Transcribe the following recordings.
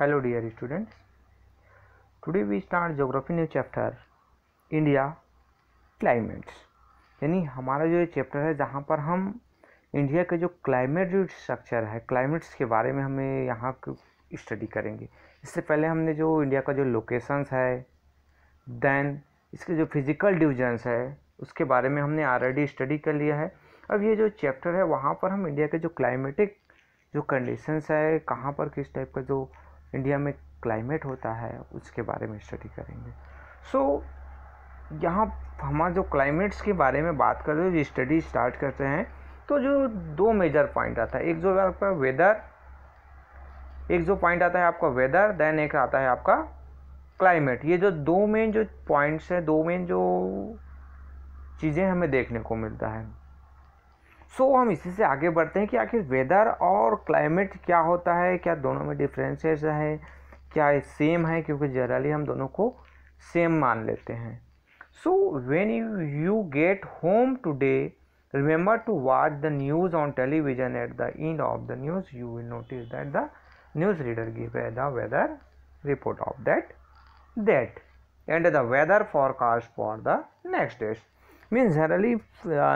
Hello dear students today we start geography new chapter India climates यानी हमारा जो ये चैप्टर है जहाँ पर हम इंडिया के जो क्लाइमेट जो स्ट्रक्चर है क्लाइमेट्स के बारे में हमें यहाँ स्टडी करेंगे इससे पहले हमने जो इंडिया का जो लोकेशंस है देन इसके जो फिज़िकल डिविजन्स है उसके बारे में हमने ऑलरेडी स्टडी कर लिया है अब ये जो चैप्टर है वहाँ पर हम इंडिया के जो क्लाइमेटिक जो कंडीशंस है कहाँ पर किस टाइप का जो इंडिया में क्लाइमेट होता है उसके बारे में स्टडी करेंगे सो so, यहाँ हमारा जो क्लाइमेट्स के बारे में बात कर रहे हो स्टडी स्टार्ट करते हैं तो जो दो मेजर पॉइंट आता है एक जो आपका वेदर एक जो पॉइंट आता है आपका वेदर देन एक आता है आपका क्लाइमेट ये जो दो मेन जो पॉइंट्स हैं दो मेन जो चीज़ें हमें देखने को मिलता है सो so, हम इसी से आगे बढ़ते हैं कि आखिर वेदर और क्लाइमेट क्या होता है क्या दोनों में डिफरेंसेस है क्या सेम है क्योंकि जनरली हम दोनों को सेम मान लेते हैं so when you you get home today remember to watch the news on television at the end of the news you will notice that the news reader give the weather report of that that and the weather forecast for the next days mean generally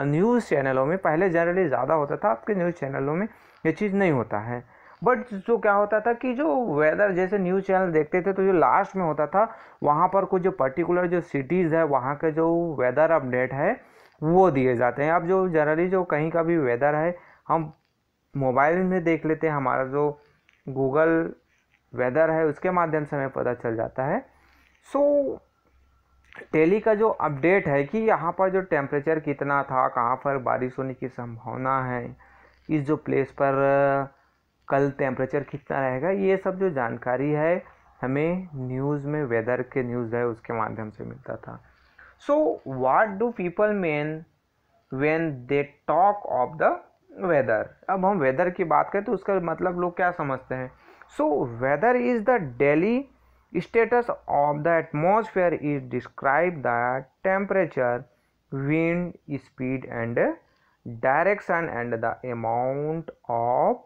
news चैनलों में पहले generally ज़्यादा होता था आपके news चैनलों में ये चीज़ नहीं होता है बट जो क्या होता था कि जो वेदर जैसे न्यूज़ चैनल देखते थे तो जो लास्ट में होता था वहाँ पर कुछ जो पर्टिकुलर जो सिटीज़ है वहाँ के जो वेदर अपडेट है वो दिए जाते हैं अब जो जनरली जो कहीं का भी वेदर है हम मोबाइल में देख लेते हैं हमारा जो गूगल वेदर है उसके माध्यम से हमें पता चल जाता है सो so, टेली का जो अपडेट है कि यहाँ पर जो टेम्परेचर कितना था कहाँ पर बारिश होने की संभावना है इस जो प्लेस पर कल टेम्परेचर कितना रहेगा ये सब जो जानकारी है हमें न्यूज़ में वेदर के न्यूज़ है उसके माध्यम से मिलता था so what do people mean when they talk of the weather अब हम वेदर की बात करें तो उसका मतलब लोग क्या समझते हैं so weather is the daily status of the atmosphere is describe the temperature wind speed and direction and the amount of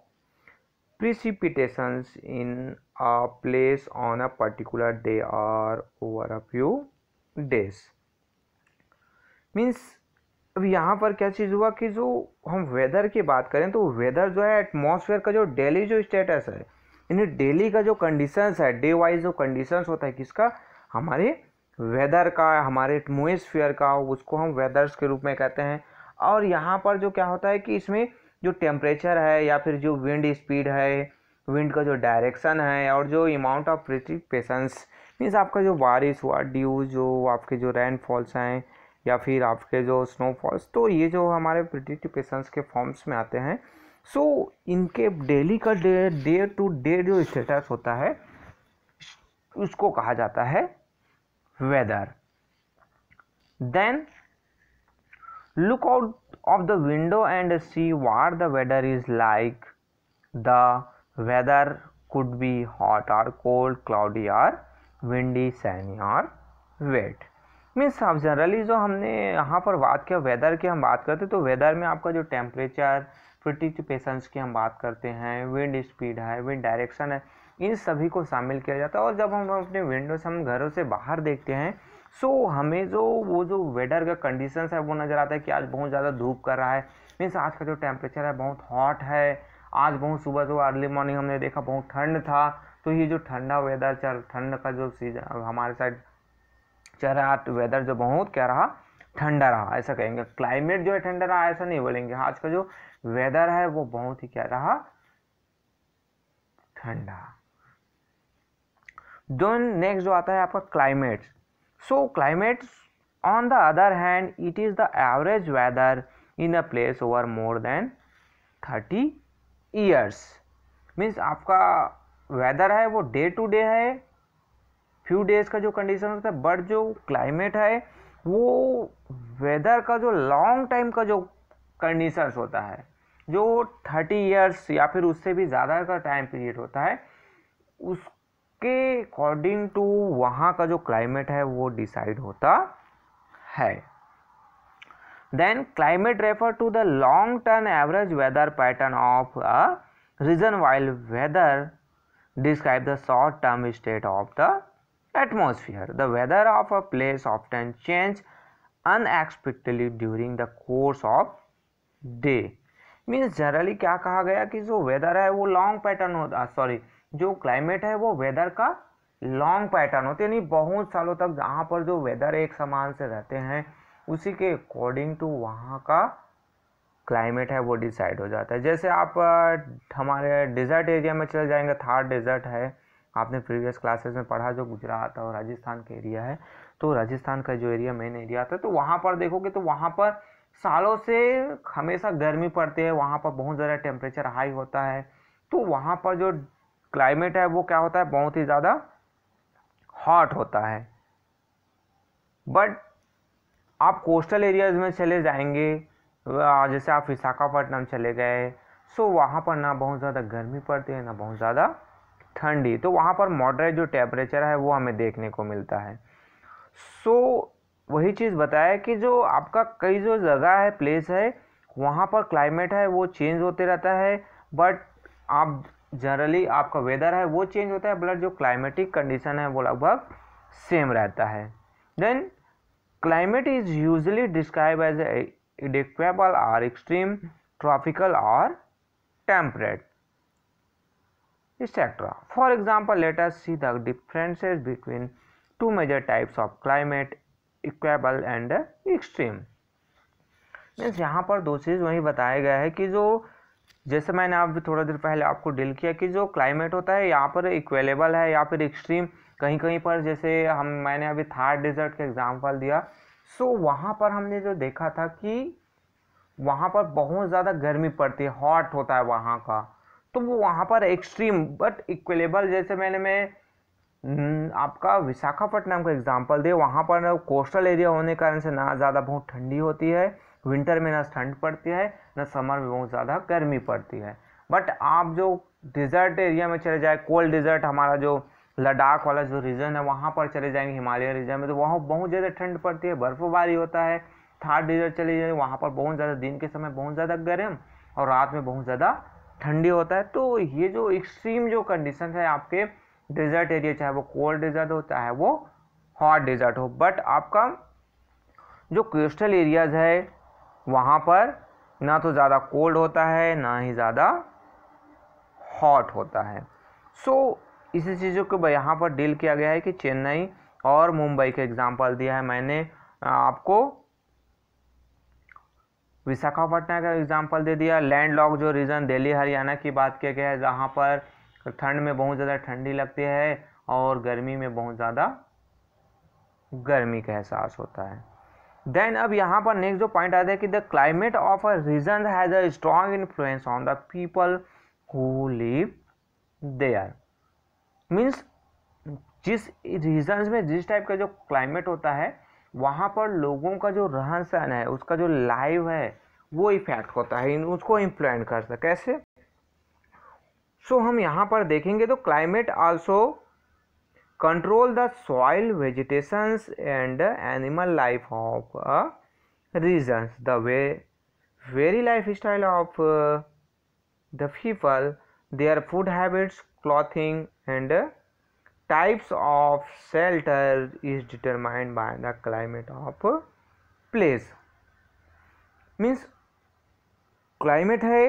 precipitations in a place on a particular day और over a few days means अब यहाँ पर क्या चीज़ हुआ कि जो हम weather की बात करें तो वेदर जो है एटमोसफेयर का जो डेली जो स्टेटस है यानी डेली का जो कंडीशंस है डे वाइज जो कंडीशंस होता है किसका हमारे वेदर का हमारे एटमोसफियर का उसको हम वेदर्स के रूप में कहते हैं और यहाँ पर जो क्या होता है कि इसमें जो टेम्परेचर है या फिर जो विंड स्पीड है विंड का जो डायरेक्शन है और जो अमाउंट ऑफ प्रिटिपेशंस मीन्स आपका जो बारिश हुआ ड्यू जो आपके जो रेनफॉल्स हैं या फिर आपके जो स्नोफॉल्स तो ये जो हमारे प्रिटिपेशंस के फॉर्म्स में आते हैं सो so, इनके डेली का डे डे टू डे जो स्टेटस होता है उसको कहा जाता है weather then look out of the window and see what the weather is like the weather could be hot or cold cloudy or windy sunny or wet means आप generally जो हमने यहाँ पर बात किया वेदर की हम बात करते तो वेदर में आपका जो टेम्परेचर पेशेंस की हम बात करते हैं विंड स्पीड है विंड डायरेक्शन है इन सभी को शामिल किया जाता है और जब हम अपने विंडो से हम घरों से बाहर देखते हैं सो so, हमें जो वो जो वेदर का कंडीशंस है वो नज़र आता है कि आज बहुत ज़्यादा धूप कर रहा है मीन्स आज का जो टेम्परेचर है बहुत हॉट है आज बहुत सुबह जो अर्ली मॉर्निंग हमने देखा बहुत ठंड था तो ये जो ठंडा वेदर चल ठंड का जो सीजन हमारे साइड चल रहा वेदर जो बहुत कह रहा ठंडा रहा ऐसा कहेंगे क्लाइमेट जो है ठंडा रहा ऐसा नहीं बोलेंगे हाँ, आज का जो वेदर है वो बहुत ही क्या रहा ठंडा दोन नेक्स्ट जो आता है आपका climate so climate on the other hand it is the average weather in a place over more than thirty years means आपका वेदर है वो डे टू डे है फ्यू डेज का जो कंडीशन होता है बट जो क्लाइमेट है वो वेदर का जो लॉन्ग टाइम का जो कंडीशंस होता है जो थर्टी ईयर्स या फिर उससे भी ज़्यादा का टाइम पीरियड होता है उसके अकॉर्डिंग टू वहाँ का जो क्लाइमेट है वो डिसाइड होता है then climate refer to the long term average weather pattern of a region while weather describe the short term state of the atmosphere. The weather of a place often change unexpectedly during the course of day. Means generally क्या कहा गया कि जो weather है वो long pattern होता sorry जो climate है वो वेदर का लॉन्ग पैटर्न होते यानी बहुत सालों तक जहाँ पर जो वेदर एक समान से रहते हैं उसी के अकॉर्डिंग टू वहाँ का क्लाइमेट है वो डिसाइड हो जाता है जैसे आप हमारे डिजर्ट एरिया में चले जाएंगे थार डेजर्ट है आपने प्रीवियस क्लासेस में पढ़ा जो गुजरात और राजस्थान का एरिया है तो राजस्थान का जो एरिया मेन एरिया आता है तो वहाँ पर देखोगे तो वहाँ पर सालों से हमेशा गर्मी पड़ती है वहाँ पर बहुत ज़्यादा टेम्परेचर हाई होता है तो वहाँ पर जो क्लाइमेट है वो क्या होता है बहुत ही ज़्यादा हॉट होता है बट आप कोस्टल एरियाज में चले जाएंगे जैसे आप विशाखापट्टनम चले गए सो वहाँ पर ना बहुत ज़्यादा गर्मी पड़ती है ना बहुत ज़्यादा ठंडी तो वहाँ पर मॉडरेट जो टेम्परेचर है वो हमें देखने को मिलता है सो so, वही चीज़ बताया कि जो आपका कई जो जगह है प्लेस है वहाँ पर क्लाइमेट है वो चेंज होते रहता है बट आप जनरली आपका वेदर है वो चेंज होता है बट जो क्लाइमेटिक कंडीशन है वो लगभग सेम रहता है then climate is usually describe as equable और एक्सट्रीम ट्रॉपिकल और temperate etc. For example later see the differences between two major types of climate equable and extreme means यहाँ पर दो चीज़ वही बताया गया है कि जो जैसे मैंने आप भी थोड़ा देर पहले आपको डील किया कि जो क्लाइमेट होता है यहाँ पर इक्वेलेबल है या फिर एक्सट्रीम कहीं कहीं पर जैसे हम मैंने अभी थार डिजर्ट का एग्जाम्पल दिया सो so, वहाँ पर हमने जो देखा था कि वहाँ पर बहुत ज़्यादा गर्मी पड़ती है हॉट होता है वहाँ का तो वो वहाँ पर एक्सट्रीम बट इक्वेलेबल जैसे मैंने मैं हम्म, आपका विशाखापट्टनम का एग्जांपल दिया वहाँ पर कोस्टल एरिया होने के कारण से ना ज़्यादा बहुत ठंडी होती है विंटर में ना ठंड पड़ती है ना समर में बहुत ज़्यादा गर्मी पड़ती है बट आप जो डिज़र्ट एरिया में चले जाए कोल्ड डिज़र्ट हमारा जो लद्दाख वाला जो रीजन है वहाँ पर चले जाएंगे हिमालय रीजन में तो वहाँ बहुत ज़्यादा ठंड पड़ती है बर्फ़बारी होता है थार डिज़र्ट चले जाएंगे वहाँ पर बहुत ज़्यादा दिन के समय बहुत ज़्यादा गर्म और रात में बहुत ज़्यादा ठंडी होता है तो ये जो एक्सट्रीम जो कंडीशन है आपके डिज़र्ट एरिया चाहे वो कोल्ड डिजर्ट हो चाहे वो हॉट डिज़र्ट हो बट आपका जो कोस्टल एरियाज है वहाँ पर ना तो ज़्यादा कोल्ड होता है ना ही ज़्यादा हॉट होता है सो so, इसी चीज़ों को यहाँ पर डील किया गया है कि चेन्नई और मुंबई का एग्ज़ाम्पल दिया है मैंने आपको विशाखापट्टनम का एग्जाम्पल दे दिया लैंड लॉक जो रीजन दिल्ली हरियाणा की बात किया गया है जहाँ पर ठंड में बहुत ज़्यादा ठंडी लगती है और गर्मी में बहुत ज़्यादा गर्मी का एहसास होता है देन अब यहाँ पर नेक्स्ट जो पॉइंट आता है कि the climate of a region has a strong influence on the people who live there means जिस रीजन में जिस टाइप का जो क्लाइमेट होता है वहाँ पर लोगों का जो रहन सहन है उसका जो लाइव है वो इफेक्ट होता है उसको इम्प्लेंट करता है कैसे सो so, हम यहाँ पर देखेंगे तो climate also control the soil vegetations and animal life of regions the way very life style of the people their food habits clothing and types of shelter is determined by the climate of place means climate है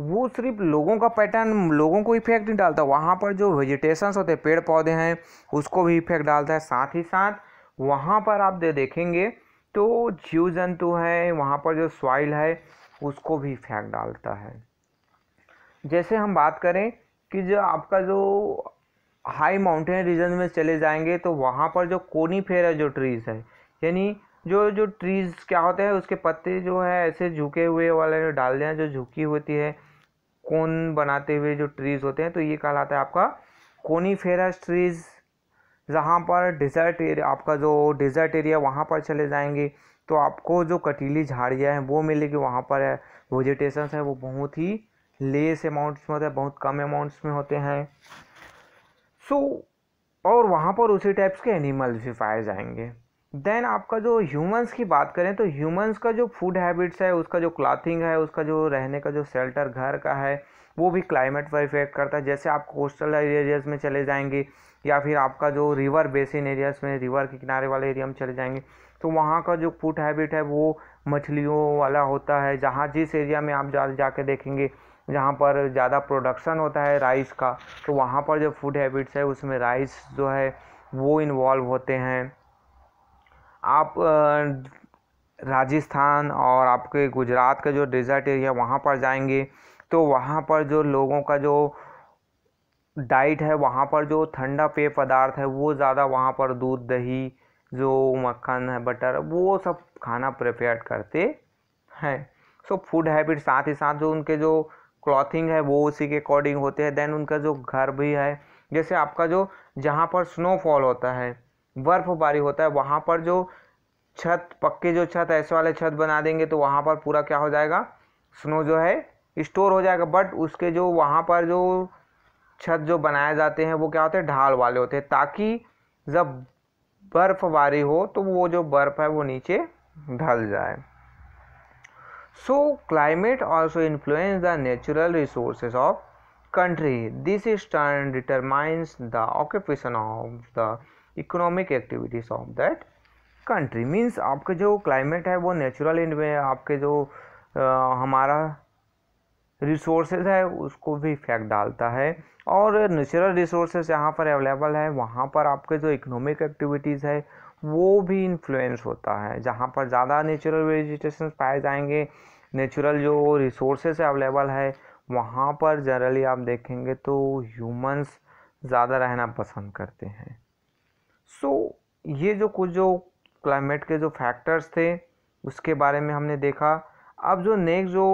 वो सिर्फ लोगों का pattern लोगों को effect नहीं डालता वहाँ पर जो वेजिटेशंस होते हैं पेड़ पौधे हैं उसको भी इफेक्ट डालता है साथ ही साथ वहाँ पर आप दे देखेंगे तो जीव जंतु है वहाँ पर जो सॉइल है उसको भी इफेक्ट डालता है जैसे हम बात करें कि जो आपका जो हाई माउंटेन रीजन में चले जाएंगे तो वहाँ पर जो कोनीफेर है जो ट्रीज़ है यानी जो जो ट्रीज़ क्या होते हैं उसके पत्ते जो है ऐसे झुके हुए वाले डाल दें जो झुकी होती है कोन बनाते हुए जो ट्रीज़ होते हैं तो ये कहलाता है आपका कोनीफेरस ट्रीज़ जहाँ पर डिज़र्ट एरिया आपका जो डिज़र्ट एरिया वहाँ पर चले जाएंगे तो आपको जो कटीली झाड़ियाँ हैं वो मिलेगी वहाँ पर वेजिटेशन है वो बहुत ही लेस अमाउंट्स में होते हैं बहुत कम अमाउंट्स में होते हैं सो so, और वहाँ पर उसी टाइप्स के एनिमल्स भी पाए जाएंगे देन आपका जो ह्यूमंस की बात करें तो ह्यूमंस का जो फूड हैबिट्स है उसका जो क्लाथिंग है उसका जो रहने का जो शेल्टर घर का है वो भी क्लाइमेट पर इफेक्ट करता है जैसे आप कोस्टल एरियाज में चले जाएंगे या फिर आपका जो रिवर बेसिन एरियाज में रिवर के किनारे वाले एरिया में चले जाएंगे तो वहाँ का जो फूड हैबिट है वो मछलियों वाला होता है जहाँ जिस एरिया में आप जा जाके देखेंगे जहाँ पर ज़्यादा प्रोडक्शन होता है राइस का तो वहाँ पर जो फूड हैबिट्स है उसमें राइस जो है वो इन्वॉल्व होते हैं आप राजस्थान और आपके गुजरात का जो डेजर्ट एरिया वहाँ पर जाएंगे तो वहाँ पर जो लोगों का जो डाइट है वहाँ पर जो ठंडा पेय पदार्थ है वो ज़्यादा वहाँ पर दूध दही जो मक्खन है बटर वो सब खाना प्रिपेयर करते हैं सो फूड हैबिट साथ ही साथ जो उनके जो क्लॉथिंग है वो उसी के अकॉर्डिंग होते हैं देन उनका जो घर भी है जैसे आपका जो जहाँ पर स्नोफॉल होता है बर्फ़बारी होता है वहाँ पर जो छत पक्के जो छत ऐसे वाले छत बना देंगे तो वहाँ पर पूरा क्या हो जाएगा स्नो जो है स्टोर हो जाएगा बट उसके जो वहाँ पर जो छत जो बनाए जाते हैं वो क्या होते हैं ढाल वाले होते हैं ताकि जब बर्फ़बारी हो तो वो जो बर्फ़ है वो नीचे ढल जाए so climate also influence the natural resources of country this stand determines the occupation of the economic activities of that country means आपके जो क्लाइमेट है वो नेचुरल आपके जो आ, हमारा रिसोर्सेज है उसको भी इफेक्ट डालता है और नेचुरल रिसोर्सेज जहाँ पर अवेलेबल है वहाँ पर आपके जो इकोनॉमिक एक्टिविटीज़ है वो भी इन्फ्लुएंस होता है जहाँ पर ज़्यादा नेचुरल वेजिटेशन पाए जाएंगे नेचुरल जो रिसोर्सेज अवेलेबल है वहाँ पर जनरली आप देखेंगे तो ह्यूमंस ज़्यादा रहना पसंद करते हैं सो so, ये जो कुछ जो क्लाइमेट के जो फैक्टर्स थे उसके बारे में हमने देखा अब जो नेक्स्ट जो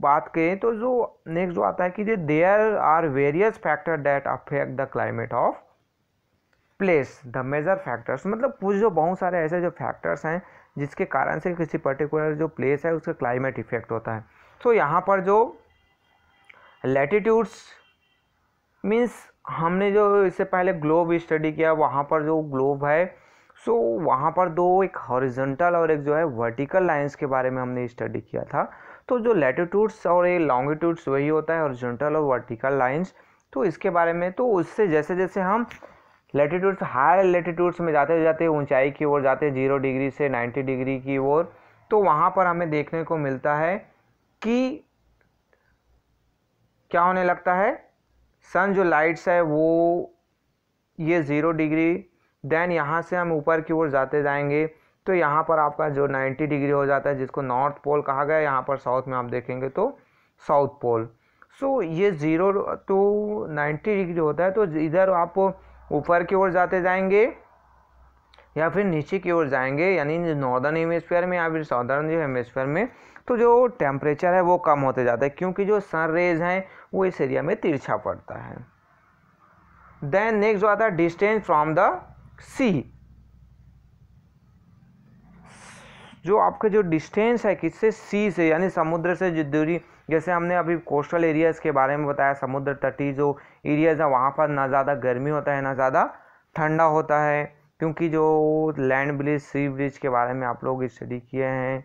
बात करें तो जो नेक्स्ट जो आता है कि there are various factor that affect the climate of place the major factors मतलब कुछ जो बहुत सारे ऐसे जो फैक्टर्स हैं जिसके कारण से किसी पर्टिकुलर जो प्लेस है उसका क्लाइमेट इफेक्ट होता है तो so, यहाँ पर जो लेटिट्यूड्स मीन्स हमने जो इससे पहले ग्लोब स्टडी किया वहाँ पर जो ग्लोब है सो so, वहाँ पर दो एक हॉरिजेंटल और एक जो है वर्टिकल लाइंस के बारे में हमने स्टडी किया था तो जो लेटीट्यूड्स और ये लॉन्गिट्यूड्स वही होता है हॉरिजेंटल और वर्टिकल लाइंस तो इसके बारे में तो उससे जैसे जैसे हम लेटीट्यूड्स हायर लेटीट्यूड्स में जाते जाते ऊंचाई की ओर जाते जीरो डिग्री से नाइन्टी डिग्री की ओर तो वहाँ पर हमें देखने को मिलता है कि क्या होने लगता है सन जो लाइट्स है वो ये ज़ीरो डिग्री देन यहाँ से हम ऊपर की ओर जाते जाएंगे तो यहाँ पर आपका जो 90 डिग्री हो जाता है जिसको नॉर्थ पोल कहा गया यहाँ पर साउथ में आप देखेंगे तो साउथ पोल सो so, ये ज़ीरो टू 90 डिग्री होता है तो इधर आप ऊपर की ओर जाते जाएंगे या फिर नीचे की ओर जाएंगे यानी नॉर्दर्न हेमिसफेयर में या फिर साउदर्न जो में तो जो टेम्परेचर है वो कम होते जाता है क्योंकि जो सन रेज हैं वो इस एरिया में तिरछा पड़ता है देन नेक्स्ट जो आता है डिस्टेंस फ्रॉम द सी जो आपका जो डिस्टेंस है किससे सी से यानी समुद्र से जो दूरी जैसे हमने अभी कोस्टल एरियाज़ के बारे में बताया समुद्र तटी जो एरियाज़ है वहाँ पर ना ज़्यादा गर्मी होता है ना ज़्यादा ठंडा होता है क्योंकि जो लैंड ब्रिज सी ब्रिज के बारे में आप लोग स्टडी किए हैं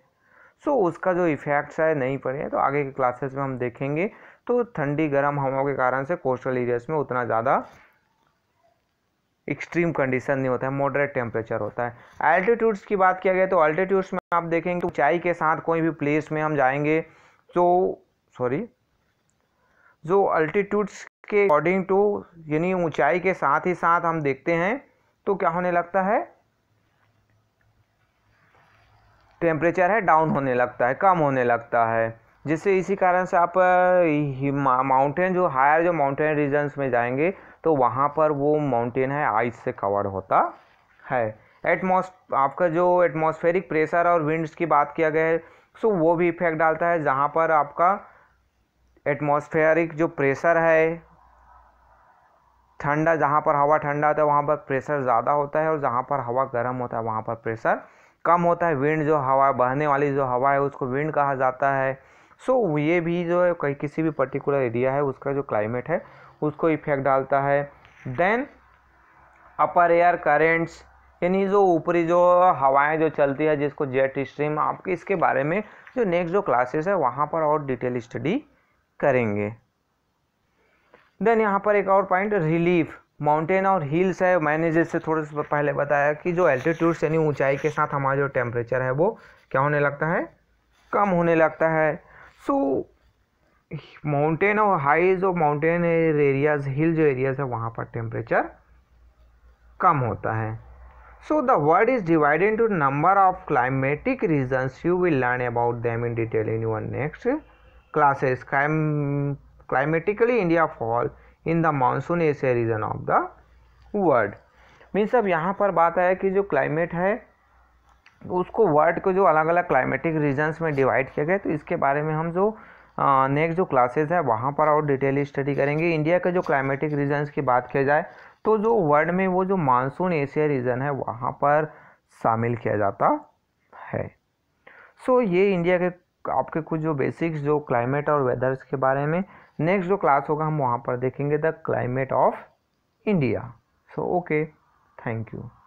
सो उसका जो इफ़ेक्ट्स है नहीं पड़े तो आगे के क्लासेस में हम देखेंगे तो ठंडी गर्म हवाओं के कारण से कोस्टल एरियाज़ में उतना ज़्यादा एक्सट्रीम कंडीशन नहीं होता है मॉडरेट टेम्परेचर होता है अल्टीट्यूड्स की बात किया गया तो अल्टीट्यूड्स में आप देखेंगे तो ऊंचाई के साथ कोई भी प्लेस में हम जाएंगे तो सॉरी जो अल्टीट्यूड्स के अकॉर्डिंग टू यानी ऊंचाई के साथ ही साथ हम देखते हैं तो क्या होने लगता है टेम्परेचर है डाउन होने लगता है कम होने लगता है जिससे इसी कारण से आप माउंटेन जो हायर जो माउंटेन रीजन्स में जाएंगे तो वहाँ पर वो माउंटेन है आइस से कवर होता है एटमोस आपका जो एटमॉस्फेरिक प्रेशर और विंड्स की बात किया गया है सो वो भी इफेक्ट डालता है जहाँ पर आपका एटमॉस्फेरिक जो प्रेशर है ठंडा जहाँ पर हवा ठंडा होता है वहाँ पर प्रेशर ज़्यादा होता है और जहाँ पर हवा गर्म होता है वहाँ पर प्रेशर कम होता है विंड जो हवा बहने वाली जो हवा है उसको विंड कहा जाता है सो so, ये भी जो है कहीं किसी भी पर्टिकुलर एरिया है उसका जो क्लाइमेट है उसको इफेक्ट डालता है देन अपर एयर करेंट्स यानी जो ऊपरी जो हवाएं जो चलती है जिसको जेट स्ट्रीम आपके इसके बारे में जो नेक्स्ट जो क्लासेस है वहाँ पर और डिटेल स्टडी करेंगे देन यहाँ पर एक और पॉइंट रिलीफ माउंटेन और हिल्स है मैंने जैसे थोड़े से पहले बताया कि जो एल्टीट्यूड्स यानी ऊंचाई के साथ हमारा जो टेम्परेचर है वो क्या होने लगता है कम होने लगता है सो so, माउंटेन और हाई जो माउंटेन एरियाज हिल जो एरियाज है वहाँ पर टेम्परेचर कम होता है so the world is divided to number of climatic regions you will learn about them in detail in your next classes climatically India fall in the monsoon Asia region of the world means अब यहाँ पर बात आया कि जो climate है उसको world को जो अलग अलग क्लाइमेटिक रीजन्स में डिवाइड किया गया तो इसके बारे में हम जो नेक्स्ट जो क्लासेस है वहाँ पर और डिटेल स्टडी करेंगे इंडिया के जो क्लाइमेटिक रीजन्स की बात किया जाए तो जो वर्ल्ड में वो जो मानसून एशिया रीजन है वहाँ पर शामिल किया जाता है सो so, ये इंडिया के आपके कुछ जो बेसिक्स जो क्लाइमेट और वेदर्स के बारे में नेक्स्ट जो क्लास होगा हम वहाँ पर देखेंगे the climate of India so okay thank you